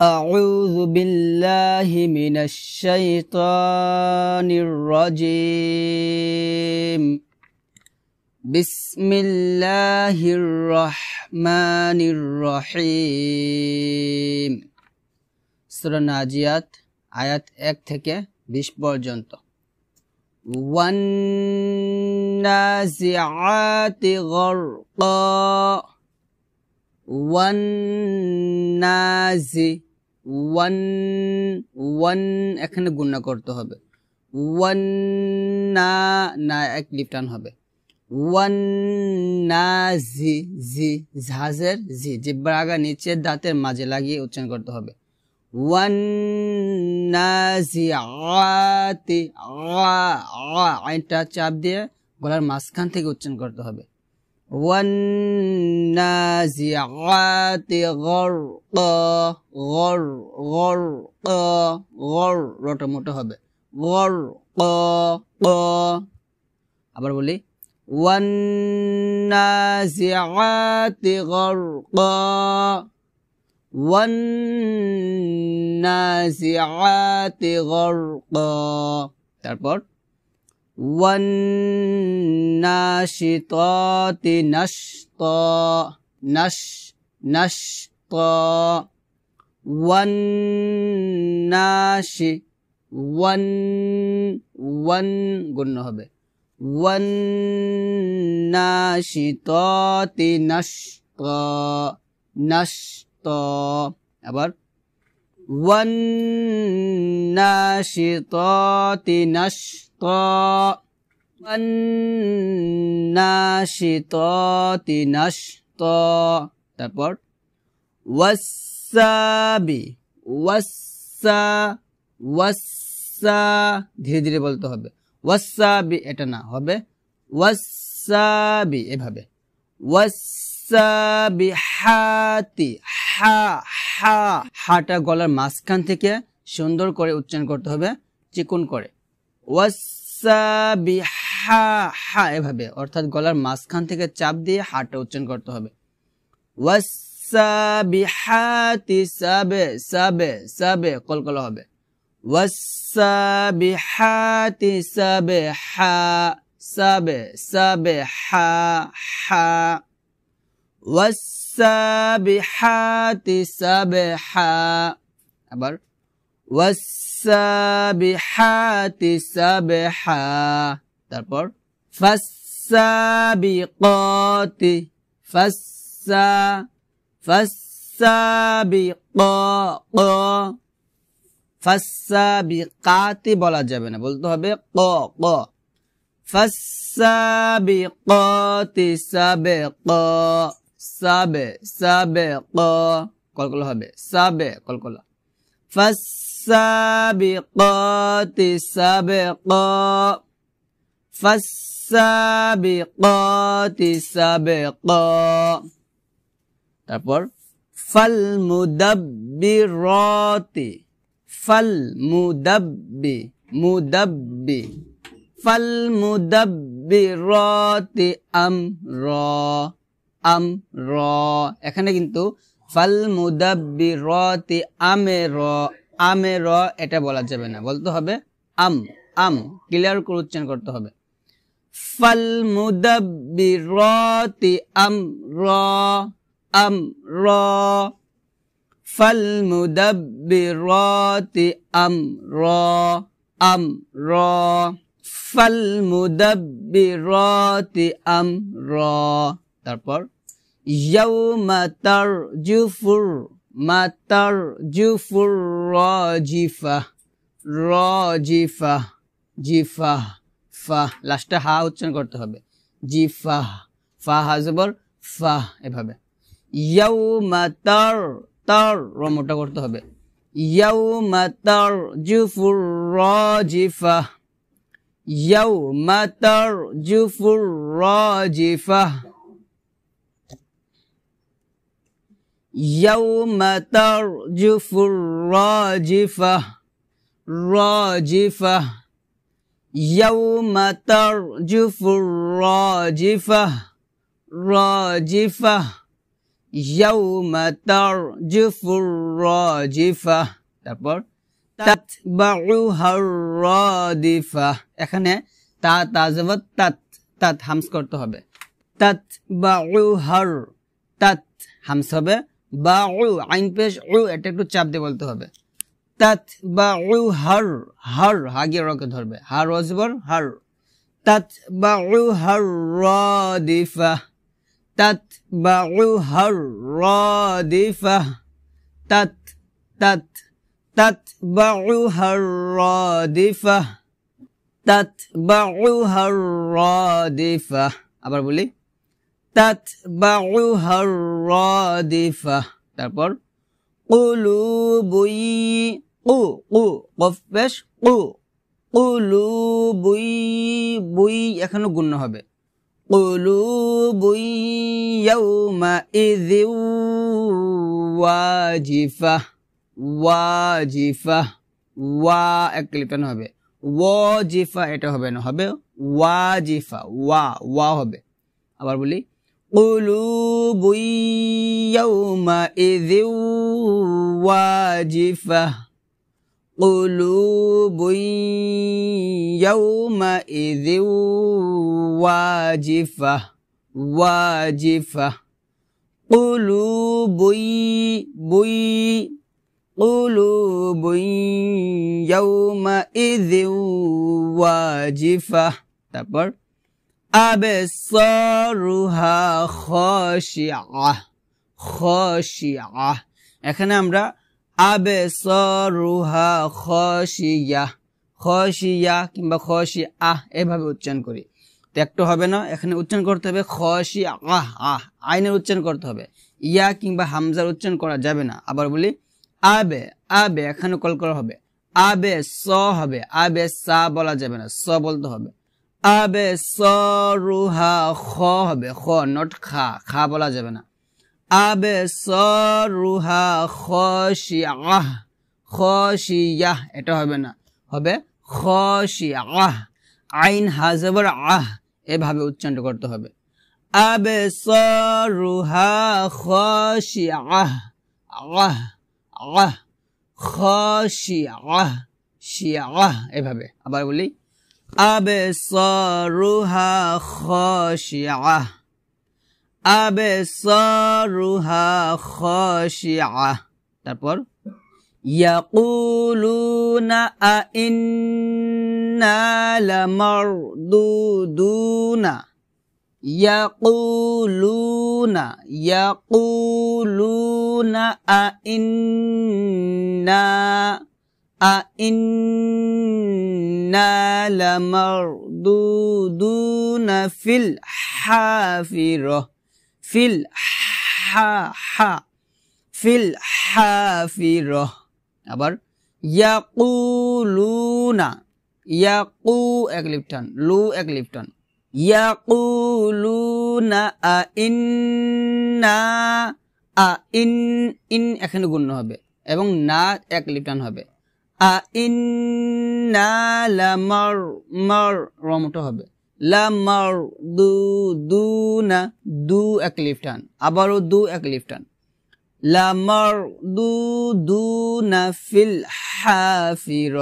أعوذ بالله من الشيطان الرجيم بسم الله الرحمن الرحيم سورة নাজিয়াত আয়াত এক থেকে বিশ পর্যন্ত والنازعات غرقا والنازعات ওয়ান ওয়ান এখানে গুণনা করতে হবে ওয়ান না না এক লিপটান হবে ওয়ান না জি জি ঝাঁজের জি জিব্বার আগা নিচের দাঁতের মাঝে লাগিয়ে উচ্চারণ করতে হবে ওয়ান না জি আতি আ আইনটা চাপ দিয়ে গলার মাঝখান থেকে উচ্চারণ করতে হবে والنازعات غرقا غر غرقا غر রটা মোটা হবে غرقا قا আবার বলি والنازعات غرقا والنازعات غرقا তারপর والنازعات والناشطات نشطا نش نشطا والناشي ون ون قلنا هبه والناشطات نشطا نشطا أبر والناشطات نشطا তারপর ওয়াসাবি ওয়াসা ওয়াসা ধীরে ধীরে বলতে হবে ওয়াসাবি এটা না হবে ওয়াসাবি এভাবে ওয়াসাবি হাতি হা হা হাটা গলার মাঝখান থেকে সুন্দর করে উচ্চারণ করতে হবে চিকুন করে ওয়াসাবি হা হা এভাবে অর্থাৎ গলার মাঝখান থেকে চাপ দিয়ে হাটা উচ্চারণ করতে হবে ওয়াসাবিহাতি সাবে সাবে সাবে কলকলা হবে ওয়াসাবিহাতি সাবে হা সাবে সাবে হা হা ওয়াসাবিহাতি সাবে হা আবার ওয়াসাবিহাতি সাবে হা তারপর ফাসাবিকতি ফাসা ফাসাবিক ফাসাবিকাতি বলা যাবে না বলতে হবে ক ক ফাসাবিকতি সাবে ক সাবে সাবে ক কলকল হবে সাবে কলকলা فالسابقات سبقا ফাসাবিকাতি সাবিকা তারপর ফাল মুদাব্বিরাতি ফাল মুদাব্বি মুদাব্বি ফাল মুদাব্বিরাতি আমর আমর এখানে কিন্তু ফাল মুদাব্বিরাতি আমের আমের এটা বলা যাবে না বলতে হবে আম আম ক্লিয়ার করে উচ্চারণ করতে হবে فالمدبرات أمرا أمرا فالمدبرات أمرا أمرا فالمدبرات أمرا تربر يوم ترجف ما ترجف الراجفة راجفة جفة ফাহ লাস্টে হা উচ্চারণ করতে হবে জি ফাহ ফা হাজবর ফাহ এভাবে ইয়াউমা তার তার র মোটা করতে হবে ইয়াউমা তার জুফুর র জি ফাহ ইয়াউমা তার জুফুর র জি ফাহ يوم ترجف الراجفة راجفة يوم ترجف الراجفة راجفة يوم ترجف الراجفة তারপর তাতবাউহার রাদিফা এখানে তা তাজবা তাত তাত হামস করতে হবে তাত বাউহার তাত হামস হবে বাউ আইন পেশ উ এটা একটু চাপ দিয়ে বলতে হবে তাতবাউ হার হার আগে রকে ধরবে হার অজবর হার তাতবাউ হার রাদিফা তাতবাউ হার রাদিফা তাত তাত تتبعها الرادفة تتبعها الرادفة আবার বলি تتبعها الرادفة তারপর قلوب কু কু কফ বেশ কু কুলু বুই বুই এখানে গুণ্য হবে কুলু বুই ইয়াউমা ইযি ওয়াজিফা ওয়াজিফা ওয়া এক লিপটানো হবে ওয়াজিফা এটা হবে না হবে ওয়া জিফা ওয়া ওয়া হবে আবার বলি কুলু বুই ইয়াউমা ইযি ওয়াজিফা قلوب يومئذ واجفة واجفة قلوب بي قلوب يومئذ واجفة تبر أبصارها خاشعة خاشعة এখানে আমরা আবেসরুহা খসিয়া খসিয়া কিংবা খসি আহ এভাবে উচ্চারণ করি তো একটা হবে না এখানে উচ্চারণ করতে হবে খসি আহ আহ আইনের উচ্চারণ করতে হবে ইয়া কিংবা হামজার উচ্চারণ করা যাবে না আবার বলি আবে আবে এখানে কল করা হবে আবে স হবে আবে সা বলা যাবে না স বলতে হবে আবে সরুহা খ হবে খ নট খা খা বলা যাবে না আবসারুহা খশিআহ খশিয়াহ এটা হবে না হবে খশিআহ আইন হাজবর আহ এভাবে উচ্চারণ করতে হবে আবে আবসারুহা খশিআহ আহ আহ খশিআহ শিআহ এভাবে আবার বলি আবে আবসারুহা খশিআহ أبصارها خاشعة تبر يقولون أئنا لمردودون يقولون يقولون أئنا أئنا لمردودون في الحافره ফিল হা হা ফিল হা ফি হাফির আবার লু না ইয়াকু এক লিপ্টন লু এক লিপ্টন লু না আ ইন না আ ইন ইন এখানে গুণ্য হবে এবং না এক লিপ্টন হবে আ ইন্না লামার মার রমটো হবে লামার দু দু না দু এক লিফট টান আবারও দু এক লিফট টান লামার দু দু না ফিল হাফির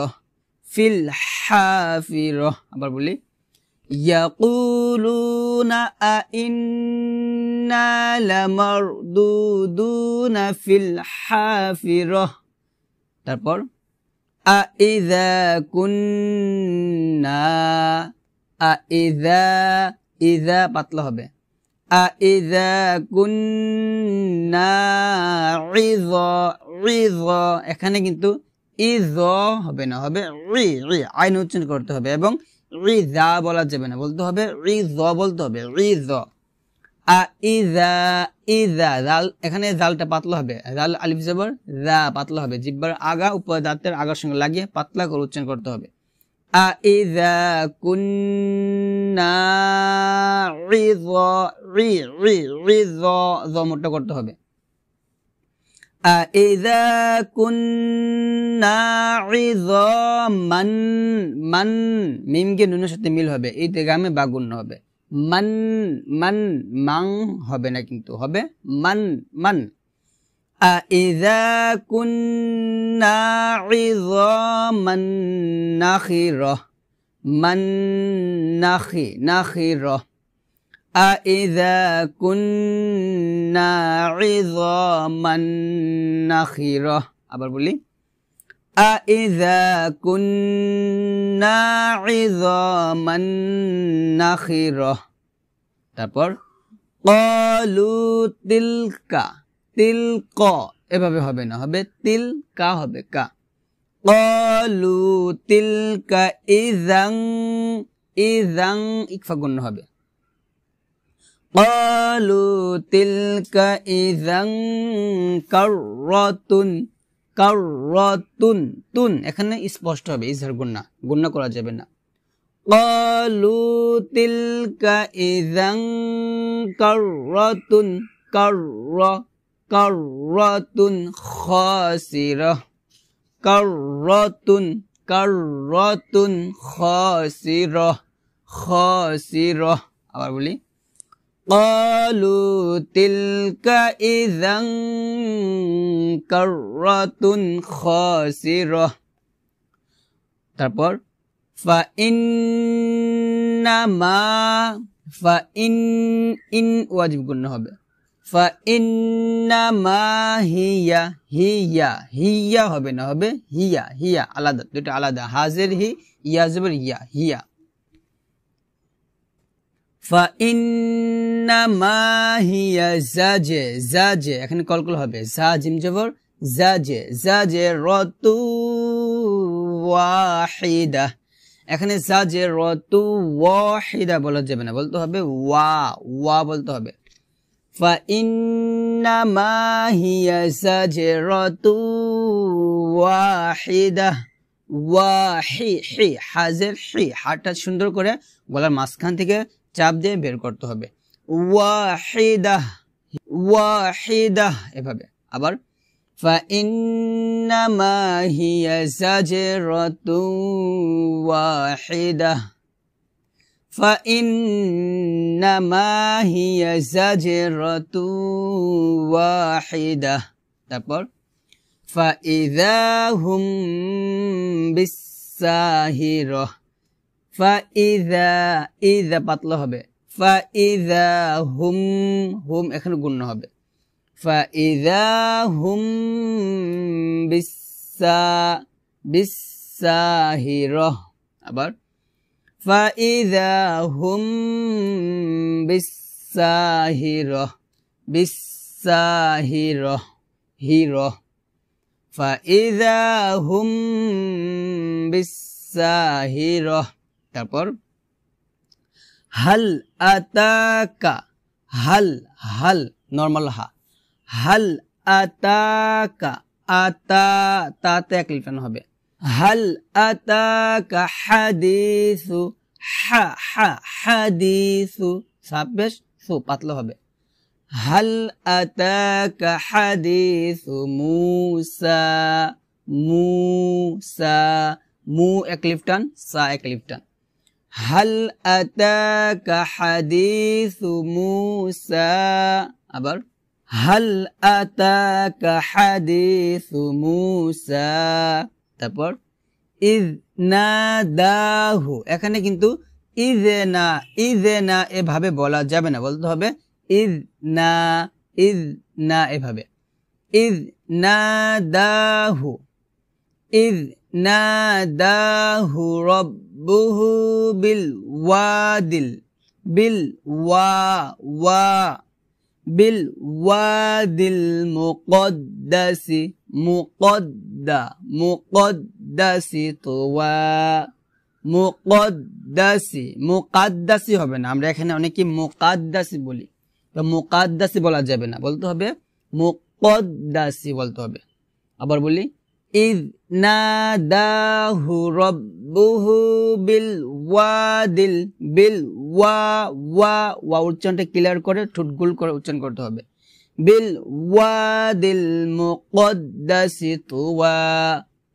ফিল হাফির আবার বলি يقولون أئنا لمردودون في তারপর পাতলা হবে এখানে কিন্তু ইজ হবে না হবে রি আইন উচ্চন করতে হবে এবং রিজা বলা যাবে না বলতে হবে রিজ বলতে হবে রিজ জাল এখানে জালটা পাতলা হবে জাল আলিফ জবর পাতলা হবে জিব্বার আগা উপর দাঁতের আগার সঙ্গে লাগিয়ে পাতলা করে উচ্চারণ করতে হবে أإذا كنا عظا عظا ضمرটা করতে হবে أإذا كنا عظاما من মিমকে নুনের সাথে মিল হবে এই তেগামে বাগুন্য হবে মান মান মাং হবে না কিন্তু হবে মান মান أإذا كنا عظاما نخرة من نخي نخرة أإذا كنا عظاما نخرة أبر بولي أإذا كنا عظاما نخرة تبر قالوا تلك তিল ক এভাবে হবে না হবে তিল কা হবে কা কলু তিল কা ইজাং ইজাং ইকফাগুন্য হবে কলু তিল কা ইজাং কারতুন কারতুন তুন এখানে স্পষ্ট হবে ইজহার গুন্না গুন্না করা যাবে না কলু তিল কা ইজাং কারতুন কার কাররাতুন খাসিরা কাররাতুন কাররাতুন খাসিরা খাসিরা আবার বলি قالوا تلك إذا كرة خاسرة তারপর فإنما فإن إن ওয়াজিব গুণ হবে ফাইন্নামা হিয়া হিয়া হিয়া হবে না হবে হিয়া হিয়া আলাদা দুটো আলাদা হাজের হি ইয়াজবর হিয়া হিয়া এখানে কলকল হবে জা এখানে বলা যাবে না বলতে হবে ওয়া ওয়া বলতে হবে فإنما هي زجرة واحدة ওয়াহি হি হাজের হি হাটা সুন্দর করে গলার মাঝখান থেকে চাপ দিয়ে বের করতে হবে ওয়াহিদাহ ওয়াহিদাহ এভাবে আবার فإنما هي زجرة واحدة فإنما هي زجرة واحدة তারপর فإذا هم بالساهرة فإذا إذا পাতলা হবে فإذا هم هم এখানে গুণ হবে فإذا هم بالسا بالساهرة আবার فإذا هم بالساهرة بالساهرة هيرة فإذا هم بالساهرة তারপর হাল আতাকা হাল হাল নর্মাল হা হাল আতাকা আতা তাতে এক লিফান হবে هل أتاك حديث ح ح حديث سابش سو باتلو هبه هل أتاك حديث موسى موسى مو اكليفتان سا اكليفتان هل أتاك حديث موسى أبر هل أتاك حديث موسى তারপর ইজ না দাহু এখানে কিন্তু ইজ না ইজ না এভাবে বলা যাবে না বলতে হবে ইজ না ইজ না এভাবে ইজ না দাহু ইজ না দাহু রব্বুহু বিল ওয়াদিল বিল ওয়া ওয়া بالوادي المقدس مقد مقدس طوى مقدس مقدس হবে না আমরা এখানে অনেকে মুকাদ্দাসি বলি তো মুকাদ্দাসি বলা যাবে না বলতে হবে মুকদ্দাসি বলতে হবে আবার বলি إذ ناداه ربه بالواد بالوا ওয়া ওয়া উচ্চারণটা ক্লিয়ার করে ঠোঁট গোল করে উচ্চারণ করতে হবে বিল ওয়াদিল মুকদ্দাসি তুওয়া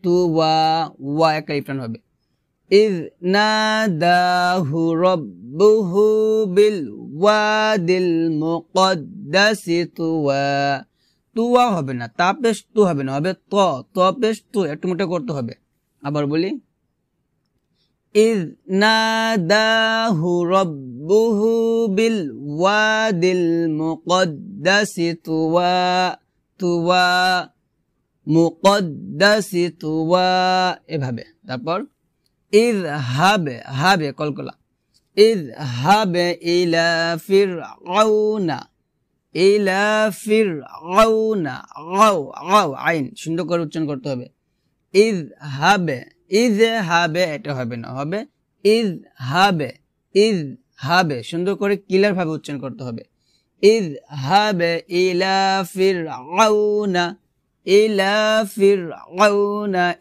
তুওয়া ওয়া একা ইফরান হবে إذ ناداه ربه بالواد المقدس طوى তুয়া হবে না তা পেশ তু হবে না হবে ত ত পেশ তু একটু মোটা করতে হবে আবার বলি ইজ নাদাহু রব্বুহু বিল ওয়াদিল মুকদ্দাসি তুয়া তুয়া মুকদ্দাসি তুয়া এভাবে তারপর ইজ হাবে হাবে কলকলা ইজ হাবে ইলা ফিরআউনা ইলা ফির আইন সুন্দর করে উচ্চারণ করতে হবে ইজ হাবে ইজ হাবে এটা হবে না হবে ইজ হাবে ইজ হাবে সুন্দর করে ক্লিয়ার ভাবে উচ্চারণ করতে হবে ইজ হাবে ইলা ফির ফির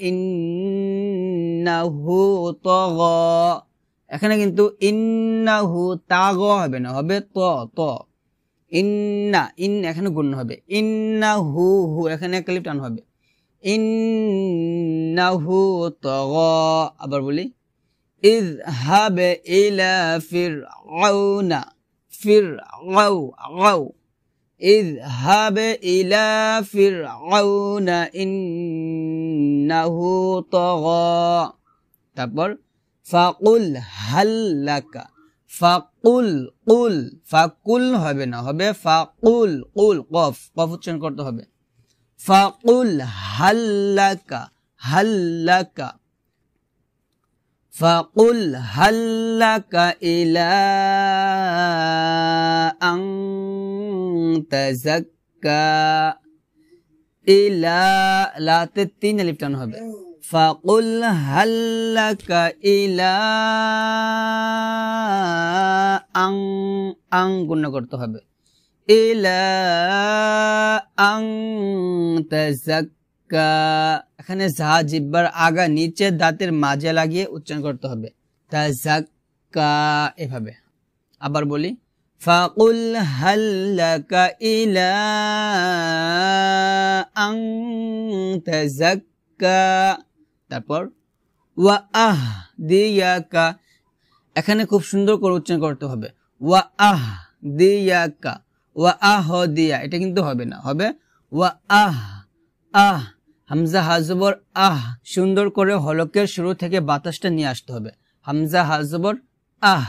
ইন্নাহু তগ এখানে কিন্তু ইন্নাহু তাগ হবে না হবে ত ত ইন্না ইন এখানে গুণ হবে ইন্না হু হু এখানে এক টান হবে ইন্না হু তগ আবার বলি ইজ হাবে ইলা ফির আউনা ফির আউ আউ ইজ হাবে ইলা ফির আউনা হু তগ তারপর ফাকুল হাল্লাকা ফাকুল কুল ফাকুল হবে না হবে ফাকুল কুল কফ কফ উচ্চারণ করতে হবে ফাকুল হাল্লাকা হাল্লাকা ফাকুল হাল্লাকা ইলা আং তাজাক্কা ইলা লাতে তিন আলিফ টান হবে فقل هل لك إلى أن أن গুণ করতে হবে إلى أن تزكى এখানে ঝা জিব্বার আগা নিচে দাঁতের মাঝে লাগিয়ে উচ্চারণ করতে হবে তাজাক্কা এভাবে আবার বলি ফাকুল হাল্লাকা ইলা আং তাজাক্কা তারপর ওয়া আহ দিয়াকা এখানে খুব সুন্দর করে উচ্চারণ করতে হবে ওয়া আহ দিয়াকা ওয়া আহ দিয়া এটা কিন্তু হবে না হবে ওয়া আহ আহ হামজা হাজবর আহ সুন্দর করে হলকের শুরু থেকে বাতাসটা নিয়ে আসতে হবে হামজা হাজবর আহ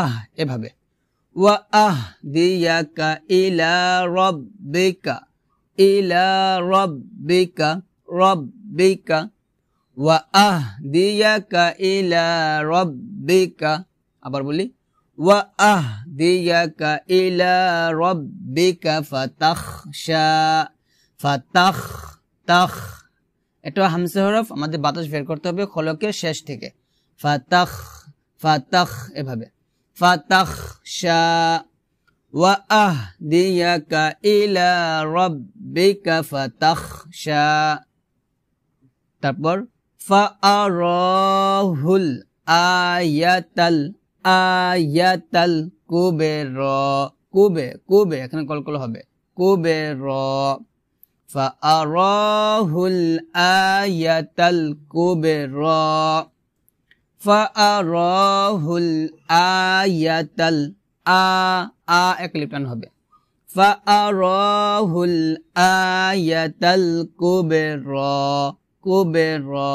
আহ এভাবে ওয়া আহ দিয়াকা ইলা রব বেকা ইলা রব বেকা রব বেকা আহ ইলা আবার বলি আহ ইলা ফাতাখ তাখ এটা হামসে আমাদের বাতাস বের করতে হবে খলকের শেষ থেকে ফাতাখ ফাতাখ এভাবে ফাতাখ শা ওয়া দিয়াকা ইলা রব্বিকা ফাতাখ শা তারপর ফাআরাহুল আয়াতাল আয়াতাল কুবে র কুবে কুবে এখানে কল কল হবে কুবে র ফাআরাহুল আয়াতাল কুবে র ফাআরাহুল আয়াতাল আ আ এক লিপটান হবে ফাআরাহুল আয়াতাল কুবে র কুবেরা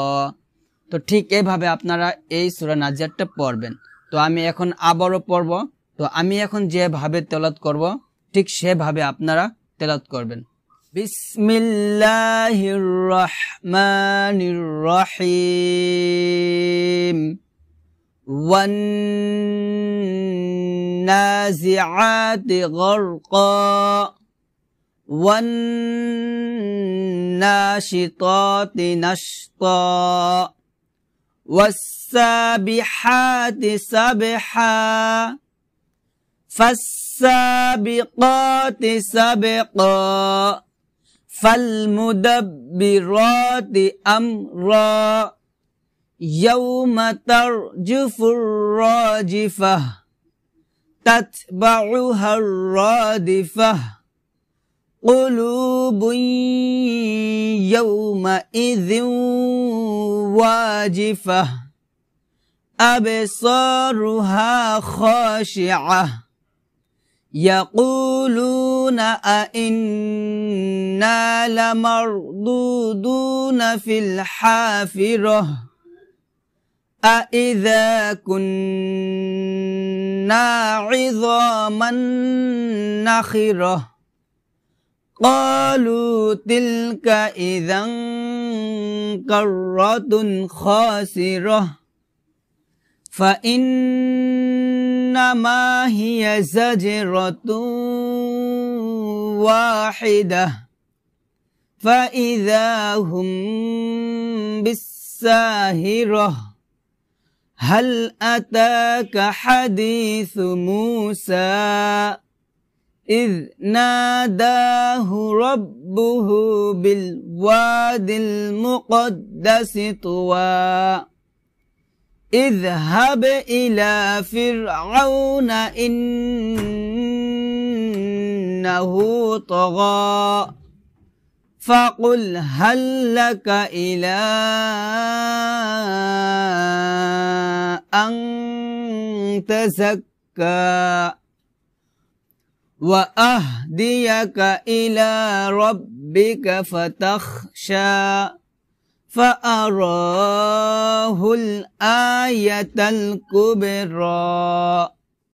তো ঠিক এইভাবে আপনারা এই সুরা নাজিয়াটা পড়বেন তো আমি এখন আবারও পড়ব তো আমি এখন যেভাবে তেলত করব ঠিক সেভাবে আপনারা তেলত করবেন বিসমিল্লাহির রহমানির রহিম والنازعات غرقا والناشطات نشطا والسابحات سبحا فالسابقات سبقا فالمدبرات أمرا يوم ترجف الراجفة تتبعها الرادفة قلوب يومئذ واجفة أبصارها خاشعة يقولون أئنا لمردودون في الحافرة أئذا كنا عظاما نخره قالوا تلك إذا كرة خاسرة فإنما هي زجرة واحدة فإذا هم بالساهرة هل أتاك حديث موسى إذ ناداه ربه بالواد المقدس طوى اذهب إلى فرعون إنه طغى فقل هل لك إلى أن تزكى وأهديك إلى ربك فتخشى فأراه الآية الكبرى